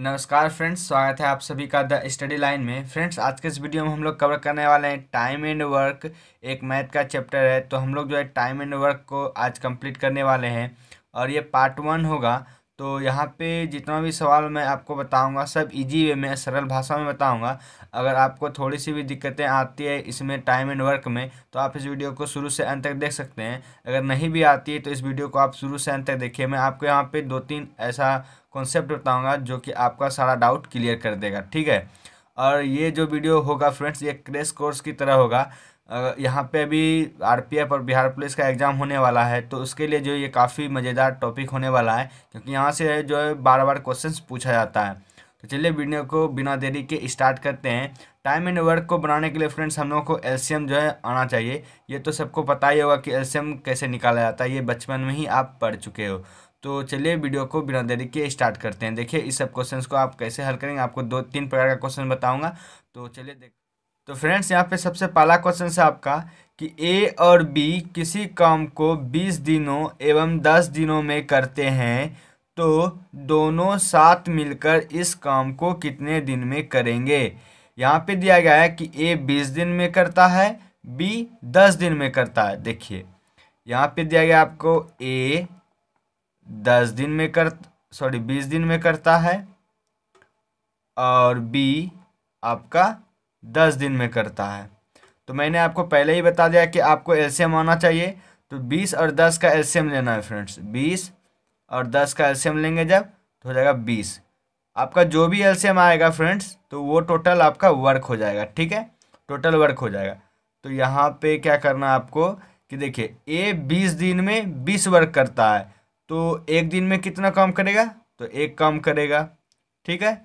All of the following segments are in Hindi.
नमस्कार फ्रेंड्स स्वागत है आप सभी का द स्टडी लाइन में फ्रेंड्स आज के इस वीडियो में हम लोग कवर करने वाले हैं टाइम एंड वर्क एक मैथ का चैप्टर है तो हम लोग जो है टाइम एंड वर्क को आज कंप्लीट करने वाले हैं और ये पार्ट वन होगा तो यहाँ पे जितना भी सवाल मैं आपको बताऊँगा सब इजी वे में सरल भाषा में बताऊँगा अगर आपको थोड़ी सी भी दिक्कतें आती है इसमें टाइम एंड वर्क में तो आप इस वीडियो को शुरू से अंत तक देख सकते हैं अगर नहीं भी आती है तो इस वीडियो को आप शुरू से अंत तक देखिए मैं आपको यहाँ पर दो तीन ऐसा कॉन्सेप्ट बताऊँगा जो कि आपका सारा डाउट क्लियर कर देगा ठीक है और ये जो वीडियो होगा फ्रेंड्स ये क्रेश कोर्स की तरह होगा यहाँ पे अभी आरपीएफ और बिहार पुलिस का एग्ज़ाम होने वाला है तो उसके लिए जो ये काफ़ी मज़ेदार टॉपिक होने वाला है क्योंकि यहाँ से जो है बार बार क्वेश्चन पूछा जाता है तो चलिए वीडियो को बिना देरी के स्टार्ट करते हैं टाइम एंड वर्क को बनाने के लिए फ्रेंड्स हम लोगों को एलसीएम जो है आना चाहिए ये तो सबको पता ही होगा कि एलसीएम कैसे निकाला जाता है ये बचपन में ही आप पढ़ चुके हो तो चलिए वीडियो को बिना देरी के स्टार्ट करते हैं देखिए इस सब क्वेश्चंस को आप कैसे हल करेंगे आपको दो तीन प्रकार का क्वेश्चन बताऊंगा तो चलिए देख तो फ्रेंड्स यहाँ पे सबसे पहला क्वेश्चन है आपका कि ए और बी किसी काम को 20 दिनों एवं 10 दिनों में करते हैं तो दोनों साथ मिलकर इस काम को कितने दिन में करेंगे यहाँ पे दिया गया है कि ए 20 दिन में करता है बी 10 दिन में करता है देखिए यहाँ पे दिया गया आपको ए 10 दिन में कर सॉरी 20 दिन में करता है और बी आपका दस दिन में करता है तो मैंने आपको पहले ही बता दिया कि आपको एल्शियम आना चाहिए तो बीस और दस का एल्शियम लेना है फ्रेंड्स बीस और दस का एल्शियम लेंगे जब तो हो जाएगा बीस आपका जो भी एल्शियम आएगा फ्रेंड्स तो वो टोटल आपका वर्क हो जाएगा ठीक है टोटल वर्क हो जाएगा तो यहाँ पे क्या करना आपको कि देखिए ए बीस दिन में बीस वर्क करता है तो एक दिन में कितना काम करेगा तो एक काम करेगा ठीक है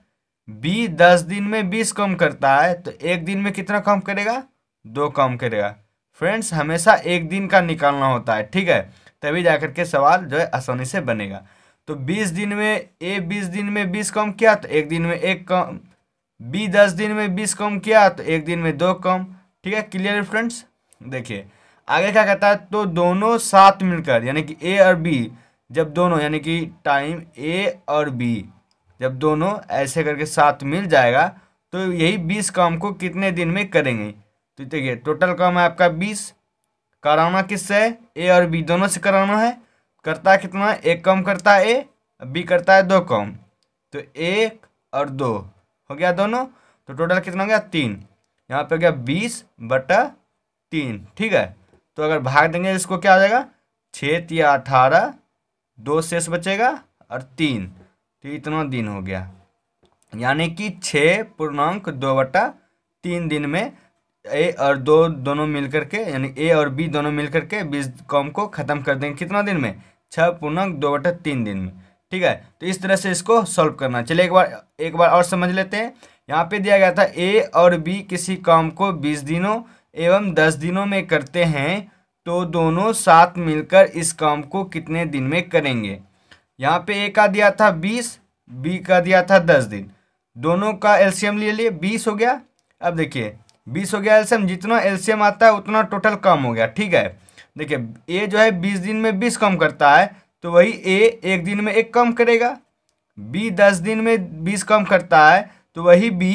बी दस दिन में बीस कम करता है तो एक दिन में कितना कम करेगा दो कम करेगा फ्रेंड्स हमेशा एक दिन का निकालना होता है ठीक है तभी जा के सवाल जो है आसानी से बनेगा तो बीस दिन में ए बीस दिन में बीस कम किया तो एक दिन में एक कम बी दस दिन में बीस कम किया तो एक दिन में दो कम ठीक है क्लियर फ्रेंड्स देखिए आगे क्या कहता है तो दोनों साथ मिलकर यानी कि ए और बी जब दोनों यानी कि टाइम ए और बी जब दोनों ऐसे करके साथ मिल जाएगा तो यही बीस काम को कितने दिन में करेंगे तो देखिए टोटल काम है आपका बीस कराना किससे है ए और बी दोनों से कराना है करता कितना एक कम करता है ए बी करता है दो कम तो एक और दो हो गया दोनों तो टोटल कितना हो गया तीन यहाँ पे हो गया बीस बटा तीन ठीक है तो अगर भाग देंगे इसको क्या आ जाएगा छः या अठारह दो शेष बचेगा और तीन तो इतना दिन हो गया यानी कि छः पूर्णांक दो बटा तीन दिन में ए और दो दोनों मिलकर के यानी ए और बी दोनों मिलकर के बीस कॉम को ख़त्म कर देंगे कितना दिन में छः पूर्णांक दो बटा तीन दिन में ठीक है तो इस तरह से इसको सॉल्व करना चलिए एक बार एक बार और समझ लेते हैं यहाँ पे दिया गया था ए और बी किसी काम को बीस दिनों एवं दस दिनों में करते हैं तो दोनों साथ मिलकर इस काम को कितने दिन में करेंगे यहाँ पे ए का दिया था बीस बी का दिया था दस दिन दोनों का एल्शियम ले लिए बीस हो गया अब देखिए बीस हो गया एल्शियम जितना एल्शियम आता है उतना टोटल कम हो गया ठीक है देखिए ए जो है बीस दिन में बीस कम करता है तो वही ए एक दिन में एक कम करेगा बी दस दिन में बीस कम करता है तो वही बी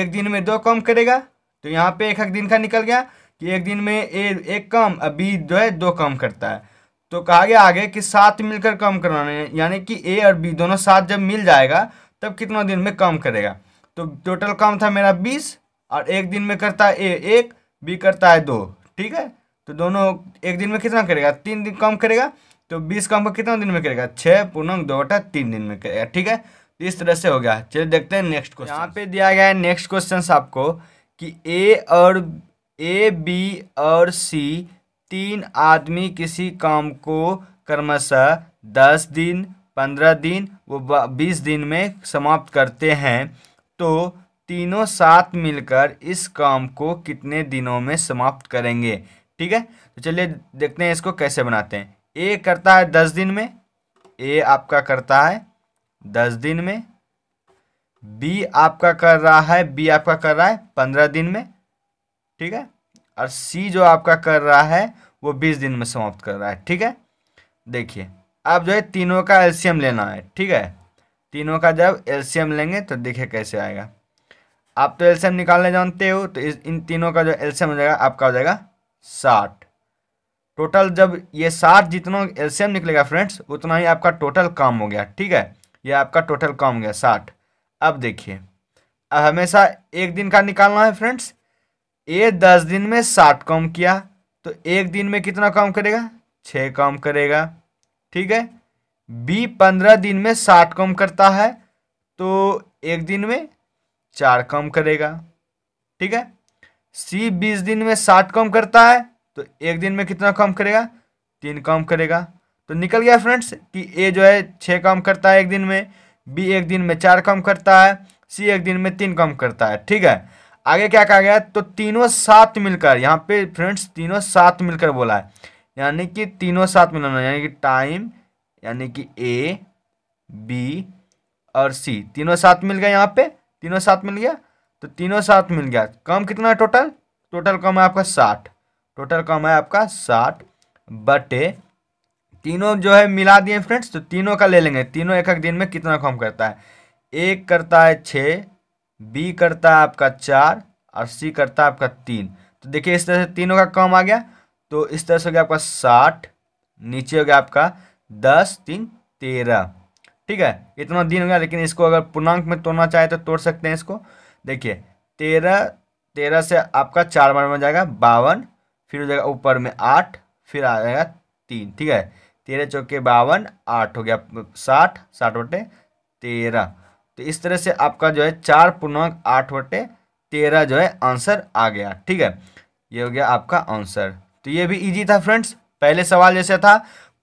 एक दिन में दो कम करेगा तो यहाँ पे एक एक दिन का निकल गया कि एक दिन में ए एक कम और बी जो है दो कम करता है तो कहा गया आगे कि सात मिलकर कम है यानी कि ए और बी दोनों सात जब मिल जाएगा तब कितना दिन में कम करेगा तो टोटल कम था मेरा बीस और एक दिन में करता है ए एक बी करता है दो ठीक है तो दोनों एक दिन में कितना करेगा तीन दिन कम करेगा तो बीस काम का कितना दिन में करेगा छः पूर्णांक दो बटा तीन दिन में करेगा ठीक है तो इस तरह से हो गया चलिए देखते हैं नेक्स्ट क्वेश्चन यहाँ पे दिया गया है नेक्स्ट क्वेश्चन आपको कि ए और ए बी और सी तीन आदमी किसी काम को क्रमशः दस दिन पंद्रह दिन व बीस दिन में समाप्त करते हैं तो तीनों साथ मिलकर इस काम को कितने दिनों में समाप्त करेंगे ठीक है तो चलिए देखते हैं इसको कैसे बनाते हैं ए करता है दस दिन में ए आपका करता है दस दिन में बी आपका कर रहा है बी आपका कर रहा है पंद्रह दिन में ठीक है और सी जो आपका कर रहा है वो बीस दिन में समाप्त कर रहा है ठीक है देखिए आप जो है तीनों का एल्शियम लेना है ठीक है तीनों का जब एल्शियम लेंगे तो देखिए कैसे आएगा आप तो एल्शियम निकालने जानते हो तो इस इन तीनों का जो एल्शियम हो जाएगा आपका हो जाएगा साठ टोटल जब ये साठ जितना एल्शियम निकलेगा फ्रेंड्स उतना ही आपका टोटल काम हो गया ठीक है ये आपका टोटल काम हो गया साठ अब देखिए अब हमेशा एक दिन का निकालना है फ्रेंड्स ए दस दिन में साठ काम किया तो एक दिन में कितना काम करेगा छः कम करेगा ठीक है बी पंद्रह दिन में साठ कम करता है तो एक दिन में चार कम करेगा ठीक है सी बीस दिन में साठ कम करता है तो एक दिन में कितना काम करेगा तीन कम करेगा तो निकल गया फ्रेंड्स कि ए जो है छः कम करता है एक दिन में बी एक दिन में चार कम करता है सी एक दिन में तीन कम करता है ठीक है आगे क्या कहा गया तो तीनों सात मिलकर यहाँ पे फ्रेंड्स तीनों सात मिलकर बोला है यानी कि तीनों सात मिलाना यानी कि टाइम यानी कि ए बी और सी तीनों सात मिल गया यहाँ पे तीनों सात मिल गया तो तीनों सात मिल गया कम कितना है टोटल टोटल कम है आपका साठ टोटल कम है आपका साठ बटे तीनों जो है मिला दिए फ्रेंड्स तो तीनों का ले लेंगे तीनों एक एक दिन में कितना कम करता है एक करता है छः बी करता है आपका चार और सी करता है आपका तीन तो देखिए इस तरह से तीनों का कम आ गया तो इस तरह से हो गया आपका साठ नीचे हो गया आपका दस तीन तेरह ठीक है इतना दिन हो गया लेकिन इसको अगर पूर्णांक में तोड़ना चाहे तो तोड़ सकते हैं इसको देखिए तेरह तेरह से आपका चार बार में जाएगा बावन फिर हो जाएगा ऊपर में आठ फिर आ जाएगा तीन ठीक है तेरह चौके बावन आठ हो गया साठ साठ बटे तेरह तो इस तरह से आपका जो है चार पूर्णांक आठ बटे तेरह जो है आंसर आ गया ठीक है ये हो गया आपका आंसर तो ये भी इजी था फ्रेंड्स पहले सवाल जैसे था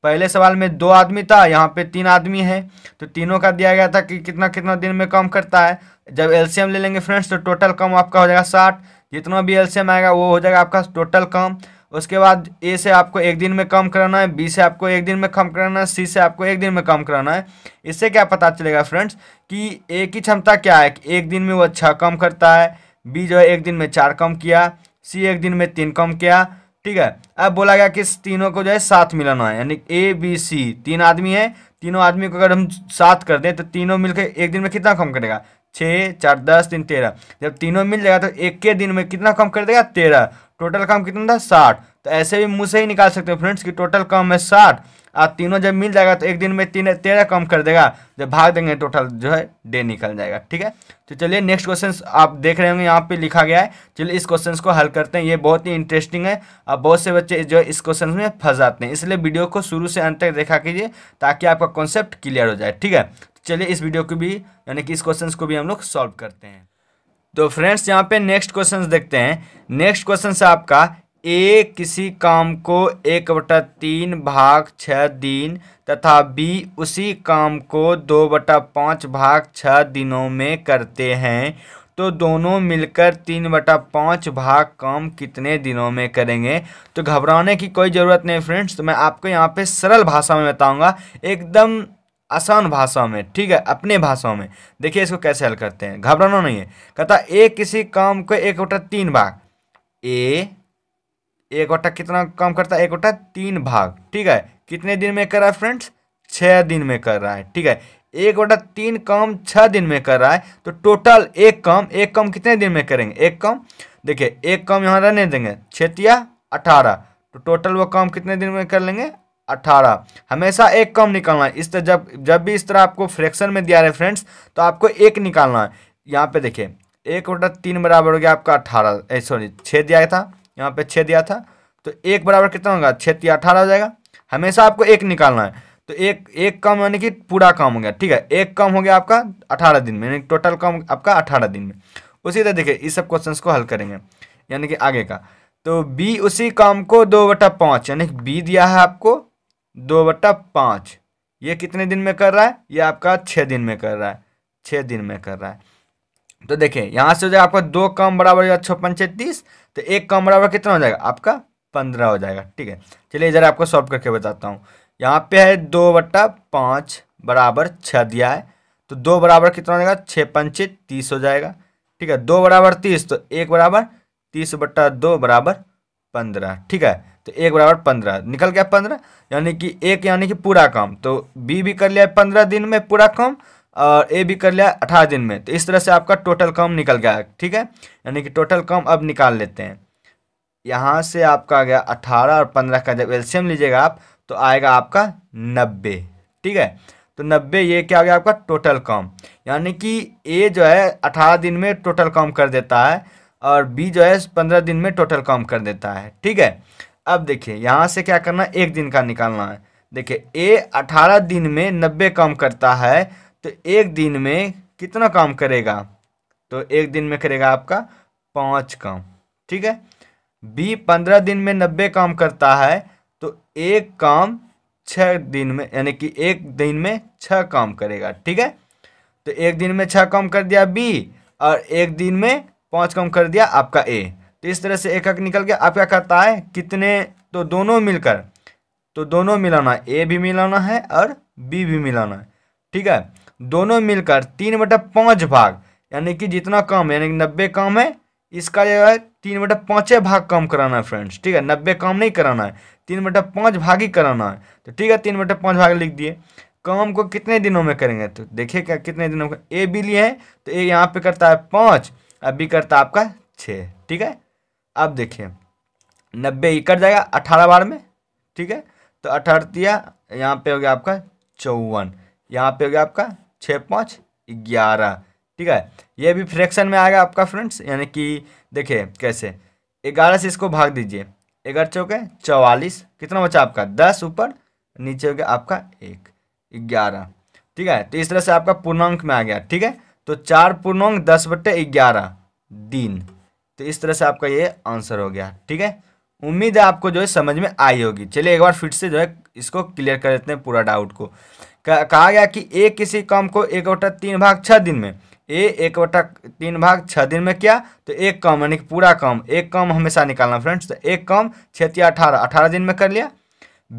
पहले सवाल में दो आदमी था यहाँ पे तीन आदमी है तो तीनों का दिया गया था कि कितना कितना दिन में कम करता है जब एलसीएम ले लेंगे फ्रेंड्स तो टोटल कम आपका हो जाएगा साठ जितना भी एलसीएम आएगा वो हो जाएगा आपका टोटल कम उसके बाद ए से आपको एक दिन में कम कराना है बी से आपको एक दिन में कम कराना है सी से आपको एक दिन में कम कराना है इससे क्या पता चलेगा फ्रेंड्स कि ए की क्षमता क्या है एक दिन में वो छः कम करता है बी जो है एक दिन में चार कम किया सी एक दिन में तीन कम किया ठीक है अब बोला गया कि तीनों को जो है साथ मिलाना है यानी ए बी सी तीन आदमी है तीनों आदमी को अगर हम साथ कर दें तो तीनों मिलकर एक दिन में कितना कम करेगा छः चार दस तीन तेरह जब तीनों मिल जाएगा तो एक के दिन में कितना कम कर देगा तेरह टोटल काम कितना था साठ तो ऐसे भी मुँह से ही निकाल सकते हो फ्रेंड्स कि टोटल कम है साठ और तीनों जब मिल जाएगा तो एक दिन में तीन तेरह कम कर देगा जब भाग देंगे टोटल जो है डे निकल जाएगा ठीक है तो चलिए नेक्स्ट क्वेश्चन आप देख रहे होंगे यहाँ पे लिखा गया है चलिए इस क्वेश्चन को हल करते हैं ये बहुत ही इंटरेस्टिंग है और बहुत से बच्चे जो है इस क्वेश्चन में फंस जाते हैं इसलिए वीडियो को शुरू से अंत तक देखा कीजिए ताकि आपका कॉन्सेप्ट क्लियर हो जाए ठीक है तो चलिए इस वीडियो को भी यानी कि इस क्वेश्चन को भी हम लोग सॉल्व करते हैं तो फ्रेंड्स यहाँ पे नेक्स्ट क्वेश्चन देखते हैं नेक्स्ट क्वेश्चन आपका ए किसी काम को एक बटा तीन भाग छः दिन तथा बी उसी काम को दो बटा पाँच भाग छः दिनों में करते हैं तो दोनों मिलकर तीन बटा पाँच भाग काम कितने दिनों में करेंगे तो घबराने की कोई ज़रूरत नहीं फ्रेंड्स तो मैं आपको यहाँ पे सरल भाषा में बताऊँगा एकदम आसान भाषा में ठीक है अपने भाषा में देखिए इसको कैसे हल करते हैं घबराना नहीं है कहता ए किसी काम को एक बटा तीन भाग ए एक वटा कितना काम करता है एक वटा तीन भाग ठीक है कितने दिन में कर रहा है फ्रेंड्स छः दिन में कर रहा है ठीक है एक वटा तीन काम छः दिन में कर रहा है तो टोटल एक काम एक काम कितने दिन में करेंगे एक काम देखिए एक काम यहाँ रहने देंगे छतिया अठारह तो टोटल वो काम कितने दिन में कर लेंगे अठारह हमेशा एक कम निकालना है इस तरह जब जब भी इस तरह आपको फ्रैक्शन में दिया रहे फ्रेंड्स तो आपको एक निकालना है यहाँ पे देखिए एक वोटा तीन बराबर हो गया आपका अठारह सॉरी छः दिया था यहाँ पे छः दिया था तो एक बराबर कितना होगा छः तिया अठारह हो जाएगा हमेशा आपको एक निकालना है तो एक एक कम यानी कि पूरा काम हो गया ठीक है एक कम हो गया आपका अठारह दिन में यानी टोटल कम आपका अठारह दिन में उसी तरह देखिए इस सब क्वेश्चन को हल करेंगे यानी कि आगे का तो बी उसी काम को दो बटा पाँच यानी बी दिया है आपको दो बटा पाँच ये कितने दिन में कर रहा है ये आपका छः दिन में कर रहा है छः दिन में कर रहा है तो देखिए यहाँ से हो जाएगा आपका दो कम बराबर हो जाएगा छप्पन छत्तीस तो एक कम बराबर कितना हो जाएगा आपका पंद्रह हो जाएगा ठीक है चलिए जरा आपको सॉल्व करके बताता हूँ यहाँ पे है दो बट्टा पाँच बराबर छः दिया है तो दो बराबर कितना हो जाएगा छः पंचे तीस हो जाएगा ठीक है दो बराबर तीस तो एक बराबर तीस बट्टा दो बराबर पंद्रह ठीक है तो एक बराबर पंद्रह निकल गया पंद्रह यानी कि एक यानी कि पूरा काम तो बी भी कर लिया पंद्रह दिन में पूरा काम और ए भी कर लिया अठारह दिन में तो इस तरह से आपका टोटल कम निकल गया ठीक है यानी कि टोटल कम अब निकाल लेते हैं यहाँ से आपका आ गया अठारह और पंद्रह का जब एल्शियम लीजिएगा आप तो आएगा आपका नब्बे ठीक है तो नब्बे ये क्या हो गया आपका टोटल कम यानी कि ए जो है अठारह दिन में टोटल कम कर देता है और बी जो है पंद्रह दिन में टोटल कम कर देता है ठीक है अब देखिए यहाँ से क्या करना एक दिन का निकालना है देखिए ए अठारह दिन में नब्बे कम करता है तो एक दिन में कितना काम करेगा तो एक दिन में करेगा आपका पाँच काम ठीक है बी पंद्रह दिन में नब्बे काम करता है तो एक काम छः दिन में यानी कि एक दिन में छः काम करेगा ठीक है तो एक दिन में छः काम कर दिया बी और एक दिन में पाँच काम कर दिया आपका ए तो इस तरह से एक एक निकल गया आप क्या करता है कितने तो दोनों मिलकर तो दोनों मिलाना ए भी मिलाना है और बी भी मिलाना है ठीक है दोनों मिलकर तीन बटा पाँच भाग यानी कि जितना काम है यानी कि नब्बे काम है इसका जो है तीन बटा पाँचे भाग कम कराना है फ्रेंड्स ठीक है नब्बे काम नहीं कराना है तीन बटा पाँच भाग ही कराना है तो ठीक है तीन बटा पाँच भाग लिख दिए काम को कितने दिनों में करेंगे तो देखिए क्या कितने दिनों में ए बी लिए हैं तो ए यहाँ पे करता है पाँच और बी करता है आपका छः ठीक है अब देखिए नब्बे ही कट जाएगा अठारह बार में ठीक है तो दिया यहाँ पे हो गया आपका चौवन यहाँ पे हो गया आपका छः पाँच ग्यारह ठीक है ये भी फ्रैक्शन में आएगा आपका फ्रेंड्स यानी कि देखिए कैसे ग्यारह से इसको भाग दीजिए ग्यारह चौके चौवालीस कितना बचा आपका दस ऊपर नीचे हो गया आपका एक ग्यारह ठीक है तो इस तरह से आपका पूर्णांक में आ गया ठीक है तो चार पूर्णांक दस बट्टे ग्यारह दिन तो इस तरह से आपका ये आंसर हो गया ठीक है उम्मीद है आपको जो है समझ में आई होगी चलिए एक बार फिर से जो है इसको क्लियर कर देते हैं पूरा डाउट को कहा गया कि एक किसी काम को एक बटा तीन भाग छः दिन में ए एक बटा तीन भाग छः दिन में किया तो एक कम यानी कि पूरा कम एक कम हमेशा निकालना फ्रेंड्स तो एक कम छतिया अठारह अठारह दिन में कर लिया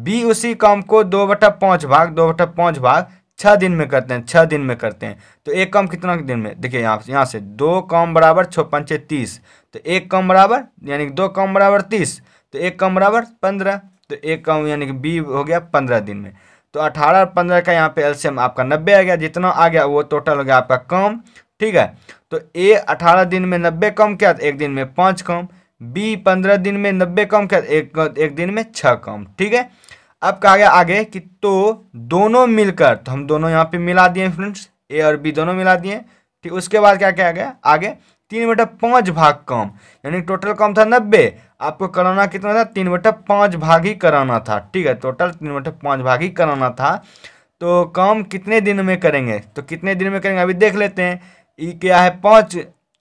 बी उसी कम को दो बटा पाँच भाग दो बटा पाँच भाग छः दिन में करते हैं छः दिन में करते हैं तो एक कम कितना दिन में देखिए यहाँ यहाँ से दो कम बराबर छः पंचे तीस तो एक कम बराबर यानी कि दो कम बराबर तीस तो एक कम बराबर पंद्रह तो एक कम यानी कि बी हो गया पंद्रह दिन में तो अठारह और पंद्रह का यहाँ पे एल्सियम आपका नब्बे आ गया जितना आ गया वो टोटल हो गया आपका कम ठीक है तो ए अठारह दिन में नब्बे कम किया तो एक दिन में पाँच कम बी पंद्रह दिन में नब्बे कम किया तो एक एक दिन में छः कम ठीक है अब कहा गया आगे कि तो दोनों मिलकर तो हम दोनों यहाँ पे मिला दिए फ्रेंड्स ए और बी दोनों मिला दिए ठीक उसके बाद क्या क्या गया आगे तीन बटा पाँच भाग कम यानी टोटल कम था नब्बे आपको कराना कितना था तीन बटा पाँच भाग ही कराना था ठीक है टोटल तीन बटा पाँच भाग ही कराना था तो कम कितने दिन में करेंगे तो कितने दिन में करेंगे अभी देख लेते हैं ये क्या है पाँच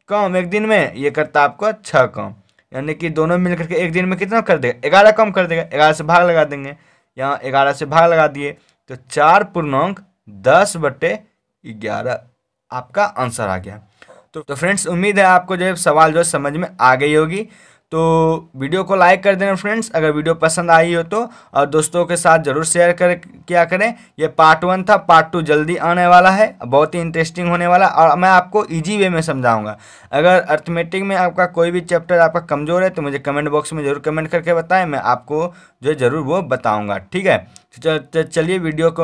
कम एक दिन में ये करता आपको छः कम यानी कि दोनों मिलकर के एक दिन में कितना कर देगा ग्यारह कम कर देगा ग्यारह से भाग लगा देंगे यहाँ ग्यारह से भाग लगा दिए तो चार पूर्णांक दस बटे ग्यारह आपका आंसर आ गया तो, तो फ्रेंड्स उम्मीद है आपको जो है सवाल जो है समझ में आ गई होगी तो वीडियो को लाइक कर देना फ्रेंड्स अगर वीडियो पसंद आई हो तो और दोस्तों के साथ ज़रूर शेयर कर क्या करें ये पार्ट वन था पार्ट टू जल्दी आने वाला है बहुत ही इंटरेस्टिंग होने वाला और मैं आपको ईजी वे में समझाऊंगा अगर अर्थमेटिक में आपका कोई भी चैप्टर आपका कमज़ोर है तो मुझे कमेंट बॉक्स में ज़रूर कमेंट करके बताएं मैं आपको जो ज़रूर वो बताऊँगा ठीक है तो चलिए वीडियो को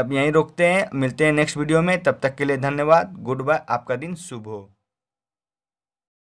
अब यहीं रोकते हैं मिलते हैं नेक्स्ट वीडियो में तब तक के लिए धन्यवाद गुड बाय आपका दिन शुभ हो